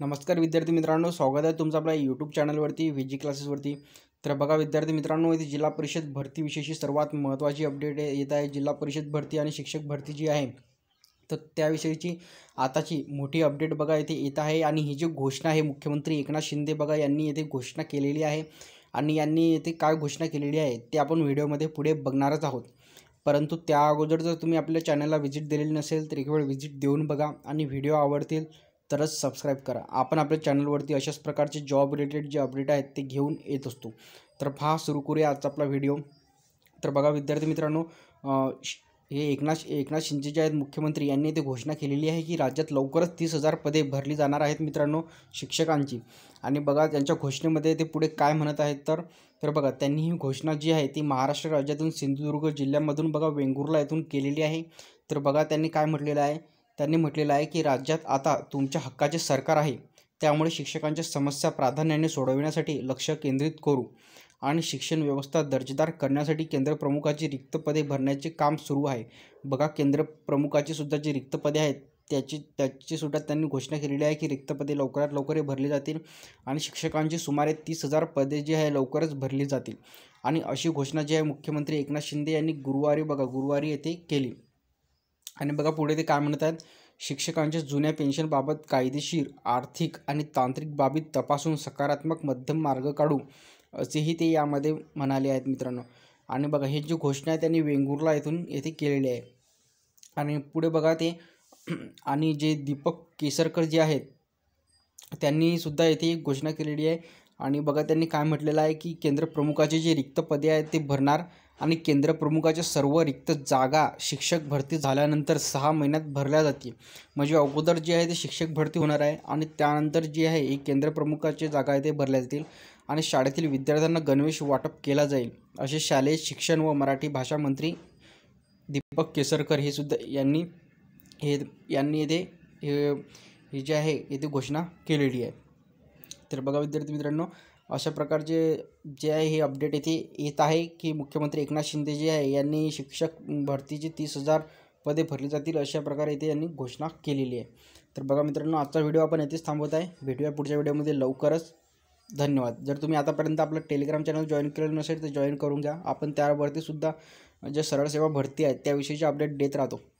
नमस्कार विद्यार्थी मित्रांनो स्वागत आहे तुमचं आपल्या यूट्यूब चॅनलवरती व्ही जी क्लासेसवरती तर बघा विद्यार्थी मित्रांनो इथे जिल्हा परिषद भरतीविषयीची सर्वात महत्त्वाची अपडेट येत आहे जिल्हा परिषद भरती आणि शिक्षक भरती जी आहे तर त्याविषयीची आताची मोठी अपडेट बघा इथे येत आहे आणि ही जी घोषणा आहे मुख्यमंत्री एकनाथ शिंदे बघा यांनी येथे घोषणा केलेली आहे आणि यांनी येथे काय घोषणा केलेली आहे ते आपण व्हिडिओमध्ये पुढे बघणारच आहोत परंतु त्या अगोदर जर तुम्ही आपल्या चॅनलला व्हिजिट दिलेली नसेल तर एक वेळ व्हिजिट देऊन बघा आणि व्हिडिओ आवडतील तरच सबस्क्राईब करा आपण आपल्या चॅनलवरती अशाच प्रकारचे जॉब रिलेटेड जे अपडेट आहेत ते घेऊन येत असतो तर पहा सुरू करूया आजचा आपला व्हिडिओ तर बघा विद्यार्थी मित्रांनो हे एकनाथ एकनाथ शिंदे जे आहेत मुख्यमंत्री यांनी ते घोषणा केलेली आहे की राज्यात लवकरच तीस हजार पदे भरली जाणार आहेत मित्रांनो शिक्षकांची आणि बघा त्यांच्या घोषणेमध्ये ते पुढे काय म्हणत आहेत तर तर बघा त्यांनी ही घोषणा जी आहे ती महाराष्ट्र राज्यातून सिंधुदुर्ग जिल्ह्यामधून बघा वेंगुर्ला येथून केलेली आहे तर बघा त्यांनी काय म्हटलेलं आहे त्यांनी म्हटलेलं आहे की राज्यात आता तुमच्या हक्काचे सरकार आहे त्यामुळे शिक्षकांच्या समस्या प्राधान्याने सोडविण्यासाठी लक्ष केंद्रित करू आणि शिक्षण व्यवस्था दर्जेदार करण्यासाठी केंद्रप्रमुखाची रिक्त पदे भरण्याचे काम सुरू आहे बघा केंद्रप्रमुखाची सुद्धा जी रिक्त पदे आहेत त्याची त्याचीसुद्धा त्यांनी घोषणा केलेली आहे की रिक्त पदे लवकरात लवकर भरली जातील आणि शिक्षकांची सुमारे तीस हजार पदे जी आहे लवकरच भरली जातील आणि अशी घोषणा जी आहे मुख्यमंत्री एकनाथ शिंदे यांनी गुरुवारी बघा गुरुवारी येथे केली आणि बघा पुढे ते काय म्हणत आहेत शिक्षकांच्या जुन्या पेन्शनबाबत कायदेशीर आर्थिक आणि तांत्रिक बाबीत तपासून सकारात्मक मध्यम मार्ग काढू असेही ते यामध्ये म्हणाले आहेत मित्रांनो आणि बघा हे जी घोषणा आहे त्यांनी वेंगुर्ला येथून येथे केलेली आहे आणि पुढे बघा ते आणि जे दीपक केसरकर जे आहेत त्यांनीसुद्धा येथे एक घोषणा केलेली आहे आणि बघा त्यांनी काय म्हटलेलं आहे की केंद्रप्रमुखाचे जे रिक्त पदे आहेत ते भरणार आणि केंद्रप्रमुखाच्या सर्व रिक्त जागा शिक्षक भरती झाल्यानंतर सहा महिन्यात भरल्या जातील म्हणजे अगोदर जे आहे ते शिक्षक भरती होणार आहे आणि त्यानंतर जे आहे हे प्रमुखाचे जागा आहे ते भरल्या जातील आणि शाळेतील विद्यार्थ्यांना गणवेश वाटप केला जाईल असे शालेय शिक्षण व मराठी भाषा मंत्री दीपक केसरकर हे सुद्धा यांनी हे यांनी येथे हे जे आहे येथे घोषणा केलेली आहे तर बघा विद्यार्थी मित्रांनो अशा प्रकारचे जे आहे हे अपडेट येथे येत आहे की मुख्यमंत्री एकनाथ शिंदे जे आहे यांनी शिक्षक भरतीची तीस हजार पदे भरली जातील अशा प्रकारे येथे यांनी घोषणा केलेली आहे तर बघा मित्रांनो आजचा व्हिडिओ आपण येथेच थांबवत आहे भेटूया पुढच्या व्हिडिओमध्ये लवकरच धन्यवाद जर तुम्ही आतापर्यंत आपलं टेलिग्राम चॅनल जॉईन केलेलं नसेल तर जॉईन करून घ्या आपण त्यावरतीसुद्धा सुद्धा ज्या सरळ सेवा भरती आहेत त्याविषयीचे अपडेट देत राहतो